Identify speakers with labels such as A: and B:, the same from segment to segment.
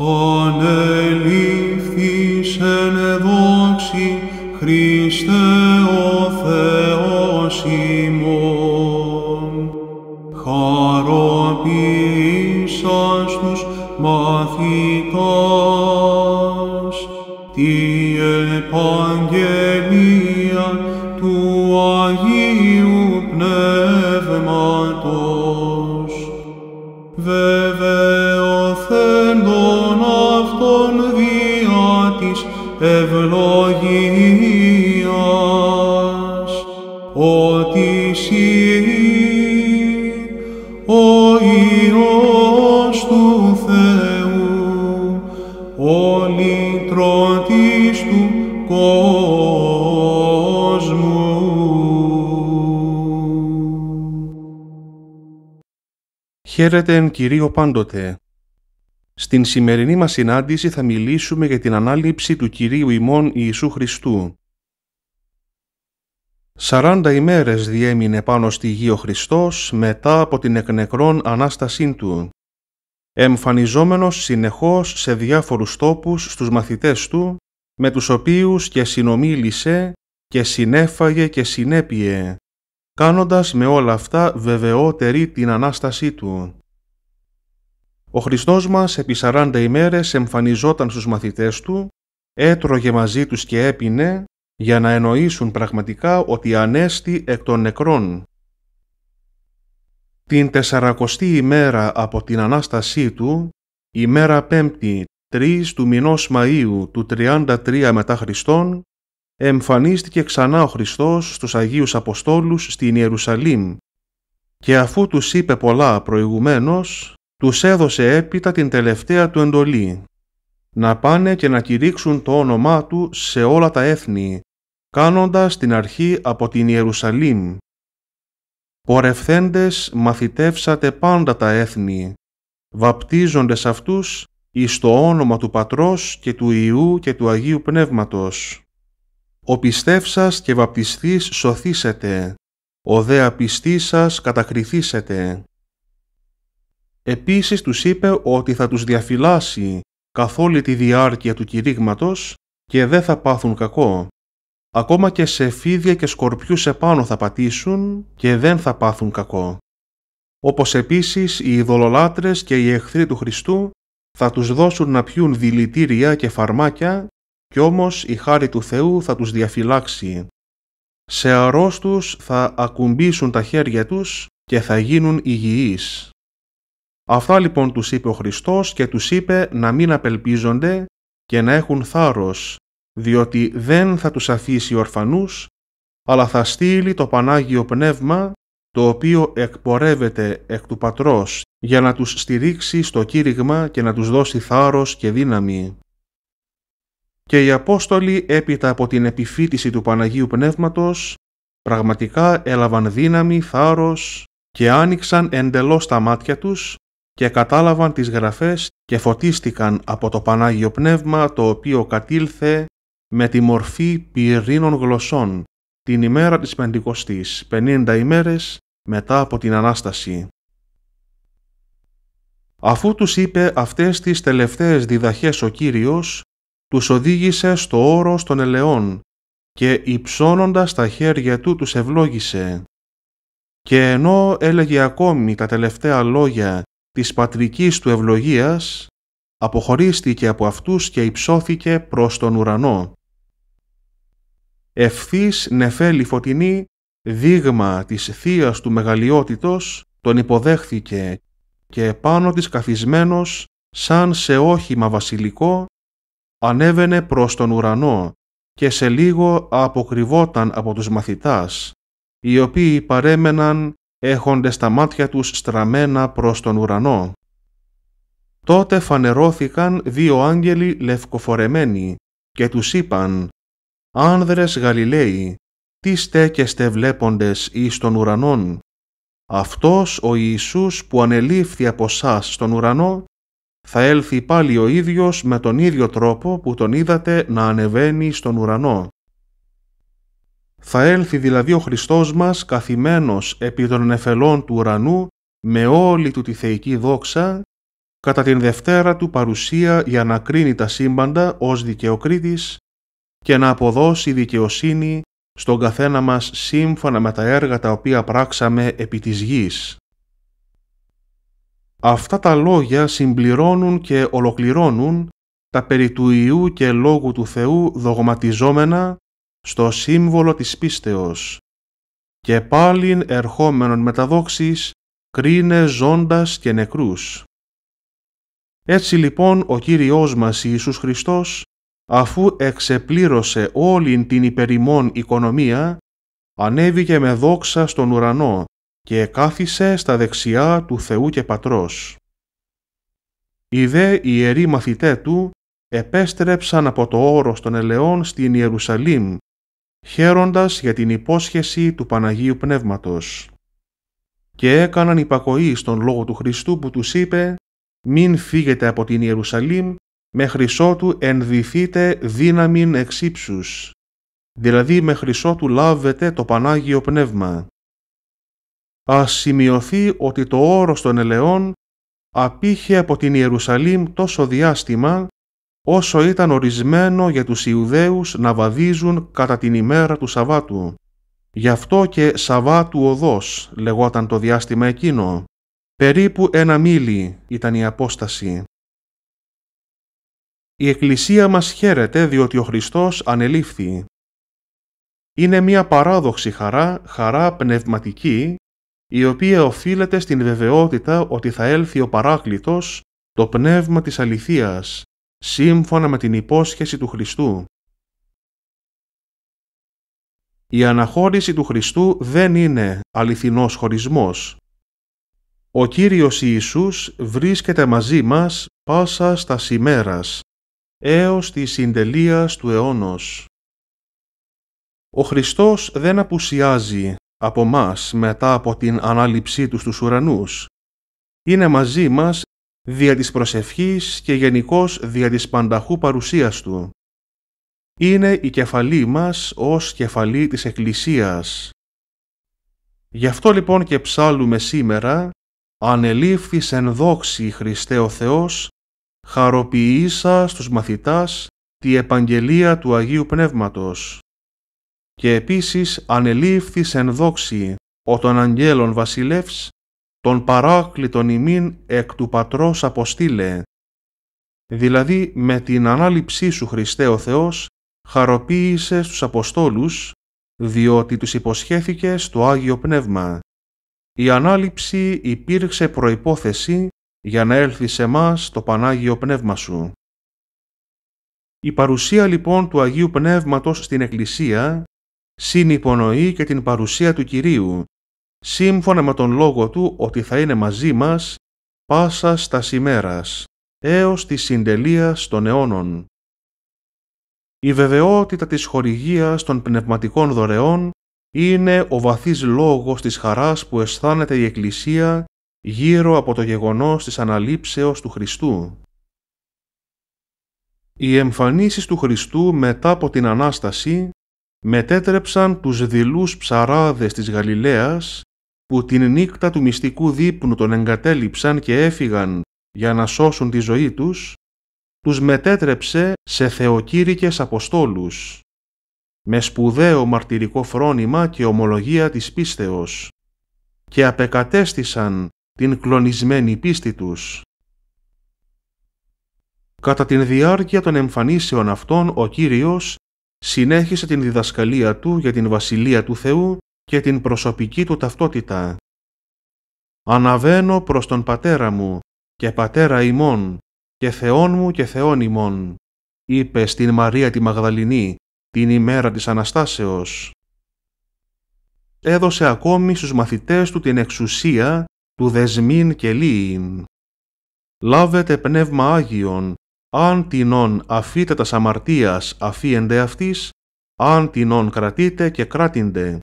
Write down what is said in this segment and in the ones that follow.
A: ανελήφθησεν δόξη Χριστέ Χαίρετε εν Κυρίω πάντοτε. Στην σημερινή μας συνάντηση θα μιλήσουμε για την ανάληψη του Κυρίου ημών Ιησού Χριστού. Σαράντα ημέρες διέμεινε πάνω στη γη ο Χριστός μετά από την εκνεκρόν Ανάστασή Του, εμφανιζόμενος συνεχώς σε διάφορους τόπους στους μαθητές Του, με τους οποίους και συνομίλησε και συνέφαγε και συνέπιε, κάνοντας με όλα αυτά βεβαιότερη την Ανάστασή Του. Ο Χριστός μας επί 40 ημέρες εμφανιζόταν στους μαθητές του, έτρωγε μαζί τους και έπινε για να εννοήσουν πραγματικά ότι ανέστη εκ των νεκρών. Την 40η ημέρα από την Ανάστασή του, ημέρα η 3 του μηνός Μαΐου του 33 μετά Χριστόν, εμφανίστηκε ξανά ο Χριστός στους Αγίους Αποστόλους στην Ιερουσαλήμ και αφού τους είπε πολλά προηγουμένως, τους έδωσε έπειτα την τελευταία του εντολή να πάνε και να κηρύξουν το όνομά του σε όλα τα έθνη, κάνοντας την αρχή από την Ιερουσαλήμ. Πορευθέντες μαθητεύσατε πάντα τα έθνη, βαπτίζοντες αυτούς εις το όνομα του Πατρός και του Ιού και του Αγίου Πνεύματος. Ο πιστεύσας και βαπτιστής σωθήσετε, ο δε απιστής σας κατακριθήσετε. Επίσης τους είπε ότι θα τους διαφυλάσει καθ' όλη τη διάρκεια του κηρύγματος και δεν θα πάθουν κακό. Ακόμα και σε φίδια και σκορπιούς επάνω θα πατήσουν και δεν θα πάθουν κακό. Όπως επίσης οι ειδωλολάτρες και οι εχθροί του Χριστού θα τους δώσουν να πιούν δηλητήρια και φαρμάκια κι όμως η χάρη του Θεού θα τους διαφυλάξει. Σε αρρώστους θα ακουμπήσουν τα χέρια τους και θα γίνουν υγιείς. Αυτά λοιπόν τους είπε ο Χριστός και τους είπε να μην απελπίζονται και να έχουν θάρρος, διότι δεν θα τους αφήσει ορφανούς, αλλά θα στείλει το Πανάγιο Πνεύμα, το οποίο εκπορεύεται εκ του Πατρός, για να τους στηρίξει στο κήρυγμα και να τους δώσει θάρρος και δύναμη. Και οι Απόστολοι έπειτα από την επιφύτηση του Παναγίου Πνεύματος, πραγματικά έλαβαν δύναμη, θάρρος και άνοιξαν εντελώς τα μάτια τους και κατάλαβαν τις γραφές και φωτίστηκαν από το Πανάγιο Πνεύμα το οποίο κατήλθε με τη μορφή πυρήνων γλωσσών την ημέρα της Πεντηκοστής, 50 ημέρες μετά από την Ανάσταση. Αφού τους είπε αυτές τις τελευταίες διδαχές ο Κύριος, τους οδήγησε στο όρος των ελαιών και υψώνοντας τα χέρια του τους ευλόγησε. Και ενώ έλεγε ακόμη τα τελευταία λόγια της πατρικής του ευλογίας, αποχωρίστηκε από αυτούς και υψώθηκε προς τον ουρανό. Ευθύς νεφέλη φωτεινή, δείγμα της θείας του μεγαλειότητος, τον υποδέχθηκε και πάνω της καθισμένος, σαν σε όχημα βασιλικό, ανέβαινε προς τον ουρανό και σε λίγο αποκριβόταν από τους μαθητάς, οι οποίοι παρέμεναν έχοντες τα μάτια τους στραμμένα προς τον ουρανό. Τότε φανερώθηκαν δύο άγγελοι λευκοφορεμένοι και τους είπαν «Άνδρες Γαλιλαίοι, τι στέκεστε βλέποντες εις τον ουρανόν. Αυτός ο Ιησούς που ανελήφθη από σας στον ουρανό, θα έλθει πάλι ο ίδιος με τον ίδιο τρόπο που τον είδατε να ανεβαίνει στον ουρανό. Θα έλθει δηλαδή ο Χριστός μας καθημένος επί των εφελών του ουρανού με όλη του τη θεϊκή δόξα κατά την Δευτέρα του παρουσία για να κρίνει τα σύμπαντα ως δικαιοκρίτης και να αποδώσει δικαιοσύνη στον καθένα μας σύμφωνα με τα έργα τα οποία πράξαμε επί της γης. Αυτά τα λόγια συμπληρώνουν και ολοκληρώνουν τα περί του Ιού και Λόγου του Θεού δογματιζόμενα στο σύμβολο της πίστεως και πάλιν ερχόμενον μεταδόξης κρίνε ζώντας και νεκρούς. Έτσι λοιπόν ο Κύριός μας Ιησούς Χριστός, αφού εξεπλήρωσε όλην την υπερημών οικονομία, ανέβηκε με δόξα στον ουρανό και κάθισε στα δεξιά του Θεού και Πατρός. Οι δε ιεροί μαθητέ του επέστρεψαν από το όρος των ελαιών στην Ιερουσαλήμ χαίροντας για την υπόσχεση του Παναγίου Πνεύματος. Και έκαναν υπακοή στον λόγο του Χριστού που τους είπε «Μην φύγετε από την Ιερουσαλήμ, με χρυσότου ενδυθείτε δύναμιν εξύψους», δηλαδή με χρυσότου λάβετε το Πανάγιο Πνεύμα. Ας σημειωθεί ότι το όρος των ελαιών απήχε από την Ιερουσαλήμ τόσο διάστημα όσο ήταν ορισμένο για τους Ιουδαίους να βαδίζουν κατά την ημέρα του Σαββάτου. Γι' αυτό και Σαββάτου οδός λεγόταν το διάστημα εκείνο. Περίπου ένα μίλι ήταν η απόσταση. Η Εκκλησία μας χαίρεται διότι ο Χριστός ανελήφθη. Είναι μία παράδοξη χαρά, χαρά πνευματική, η οποία οφείλεται στην βεβαιότητα ότι θα έλθει ο Παράκλητος, το πνεύμα της αληθείας, σύμφωνα με την υπόσχεση του Χριστού. Η αναχώρηση του Χριστού δεν είναι αληθινός χωρισμός. Ο Κύριος Ιησούς βρίσκεται μαζί μας πάσα στα σημέρας, έως τη συντελεία του αιώνος. Ο Χριστός δεν απουσιάζει από μας μετά από την ανάληψή του στους ουρανούς. Είναι μαζί μας δια της προσευχής και γενικώς δια της πανταχού παρουσίας Του. Είναι η κεφαλή μας ως κεφαλή της Εκκλησίας. Γι' αυτό λοιπόν και ψάλουμε σήμερα «Ανελήφθης εν δόξη Χριστέ ο Θεός, χαροποιήσα στους μαθητάς τη επαγγελία του Αγίου Πνεύματος» και επίσης «Ανελήφθης εν δόξη ο τον αγγέλων βασιλεύς τον παράκλητον ημίν εκ του Πατρός αποστήλε. Δηλαδή με την ανάληψή σου Χριστέ ο Θεός χαροποίησες τους Αποστόλους, διότι τους υποσχέθηκες στο Άγιο Πνεύμα. Η ανάληψη υπήρξε προϋπόθεση για να έλθει σε μας το Πανάγιο Πνεύμα σου. Η παρουσία λοιπόν του Αγίου Πνεύματος στην Εκκλησία συνυπονοεί και την παρουσία του Κυρίου, σύμφωνα με τον λόγο του ότι θα είναι μαζί μας πάσα τα ημέρας, έως τη συντελεία των αιώνων. Η βεβαιότητα της χορηγίας των πνευματικών δωρεών είναι ο βαθύς λόγος της χαράς που αισθάνεται η Εκκλησία γύρω από το γεγονός της αναλήψεως του Χριστού. Οι εμφανίσεις του Χριστού μετά από την Ανάσταση μετέτρεψαν τους δειλούς ψαράδες της Γαλιλαίας που την νύχτα του μυστικού δείπνου τον εγκατέλειψαν και έφυγαν για να σώσουν τη ζωή τους, τους μετέτρεψε σε θεοκήρικες αποστόλους, με σπουδαίο μαρτυρικό φρόνημα και ομολογία της πίστεως, και απεκατέστησαν την κλονισμένη πίστη τους. Κατά την διάρκεια των εμφανίσεων αυτών ο Κύριος συνέχισε την διδασκαλία του για την Βασιλεία του Θεού και την προσωπική του ταυτότητα. Αναβαίνω προς τον πατέρα μου και πατέρα ημών και Θεόν μου και Θεόν ημών, είπε στην Μαρία τη Μαγδαληνή την ημέρα της Αναστάσεως. Έδωσε ακόμη στους μαθητές του την εξουσία του δεσμήν και λύην. Λάβετε πνεύμα Άγιον, αν τινόν αφήτε τα σαμαρτίας αφίεντε αυτής, αν τινόν κρατείτε και κράτηντε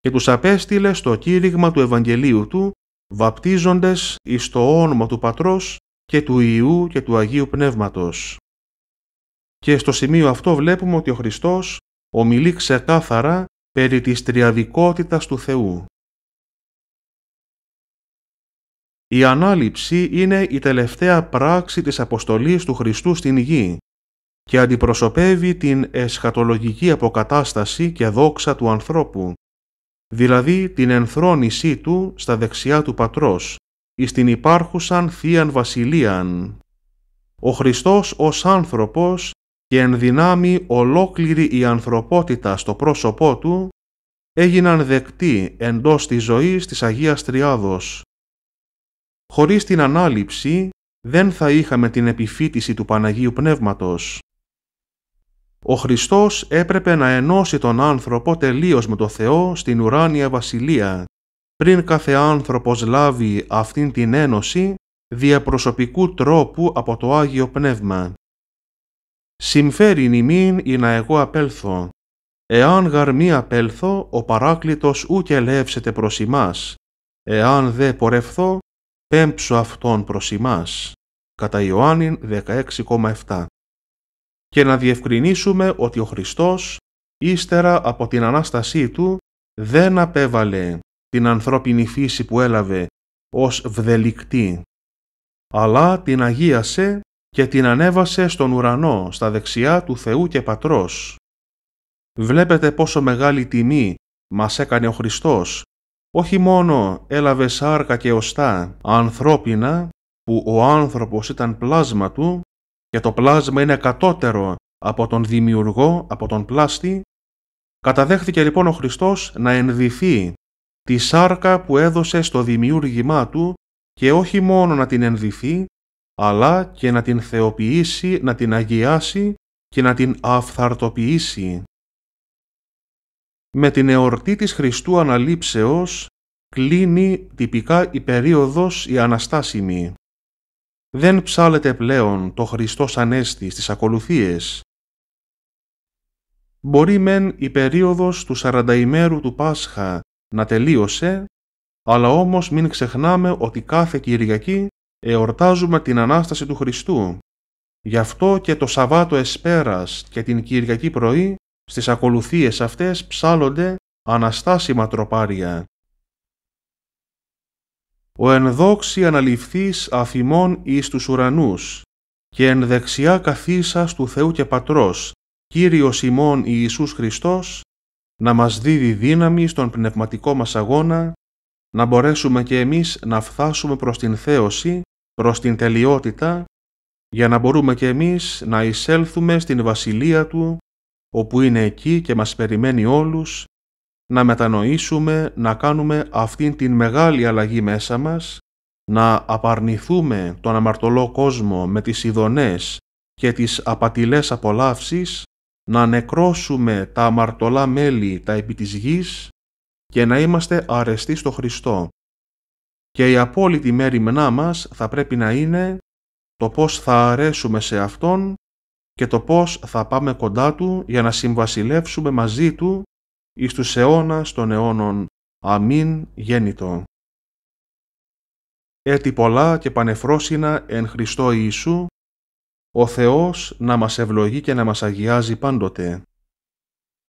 A: και τους απέστειλε στο κήρυγμα του Ευαγγελίου του, βαπτίζοντες εις το όνομα του Πατρός και του Ιού και του Αγίου Πνεύματος. Και στο σημείο αυτό βλέπουμε ότι ο Χριστός ομιλεί ξεκάθαρα περί της τριαδικότητας του Θεού. Η ανάληψη είναι η τελευταία πράξη της αποστολής του Χριστού στην γη και αντιπροσωπεύει την εσχατολογική αποκατάσταση και δόξα του ανθρώπου δηλαδή την ενθρόνησή του στα δεξιά του πατρός, εις την υπάρχουσαν θείαν βασιλείαν. Ο Χριστός ως άνθρωπος και εν δυνάμει ολόκληρη η ανθρωπότητα στο πρόσωπό του, έγιναν δεκτοί εντός της ζωής της Αγίας Τριάδος. Χωρίς την ανάληψη δεν θα είχαμε την επιφύτηση του Παναγίου Πνεύματος. Ο Χριστός έπρεπε να ενώσει τον άνθρωπο τελείως με το Θεό στην ουράνια βασιλεία, πριν κάθε άνθρωπος λάβει αυτήν την ένωση δια προσωπικού τρόπου από το Άγιο Πνεύμα. Συμφέρει νημήν ή να εγώ απέλθω. Εάν γαρ μη απέλθω, ο παράκλητος ούτε ελεύσεται προς ημάς. Εάν δε πορευθώ, πέμψω αυτόν προς ημάς. Κατά Ιωάννην 16,7 και να διευκρινίσουμε ότι ο Χριστός, ύστερα από την Ανάστασή Του, δεν απέβαλε την ανθρώπινη φύση που έλαβε ως βδελικτή, αλλά την αγίασε και την ανέβασε στον ουρανό, στα δεξιά του Θεού και Πατρός. Βλέπετε πόσο μεγάλη τιμή μας έκανε ο Χριστός. Όχι μόνο έλαβε σάρκα και οστά ανθρώπινα, που ο άνθρωπος ήταν πλάσμα του, και το πλάσμα είναι κατώτερο από τον δημιουργό, από τον πλάστη, καταδέχθηκε λοιπόν ο Χριστός να ενδυθεί τη σάρκα που έδωσε στο δημιούργημά του και όχι μόνο να την ενδυθεί, αλλά και να την θεοποιήσει, να την αγιάσει και να την αυθαρτοποιήσει. Με την εορτή της Χριστού Αναλήψεως κλείνει τυπικά η περίοδος η Αναστάσιμη δεν ψάλεται πλέον το Χριστός Ανέστη στις ακολουθίες. Μπορεί μεν η περίοδος του σαρανταημέρου του Πάσχα να τελείωσε, αλλά όμως μην ξεχνάμε ότι κάθε Κυριακή εορτάζουμε την Ανάσταση του Χριστού. Γι' αυτό και το Σαββάτο Εσπέρας και την Κυριακή πρωί στις ακολουθίες αυτές ψάλλονται αναστάσιμα τροπάρια ο δόξη αναληφθείς αφημών εις τους ουρανούς, και εν δεξιά καθίσας του Θεού και Πατρός, Κύριος ημών Ιησούς Χριστός, να μας δίδει δύναμη στον πνευματικό μας αγώνα, να μπορέσουμε και εμείς να φτάσουμε προς την θέωση, προς την τελειότητα, για να μπορούμε και εμείς να εισέλθουμε στην Βασιλεία Του, όπου είναι εκεί και μας περιμένει όλους, να μετανοήσουμε, να κάνουμε αυτήν την μεγάλη αλλαγή μέσα μας, να απαρνηθούμε τον αμαρτωλό κόσμο με τις ειδονές και τις απατηλές απολαύσεις, να νεκρώσουμε τα αμαρτωλά μέλη τα επί της γης και να είμαστε αρεστοί στο Χριστό. Και η απόλυτη μέρημνά μας θα πρέπει να είναι το πώς θα αρέσουμε σε Αυτόν και το πώς θα πάμε κοντά Του για να συμβασιλεύσουμε μαζί Του εις τους αιώνας των αιώνων. Αμήν γέννητο. Έτι πολλά και πανεφρόσινα εν Χριστώ Ιησού, ο Θεός να μας ευλογεί και να μας αγιάζει πάντοτε.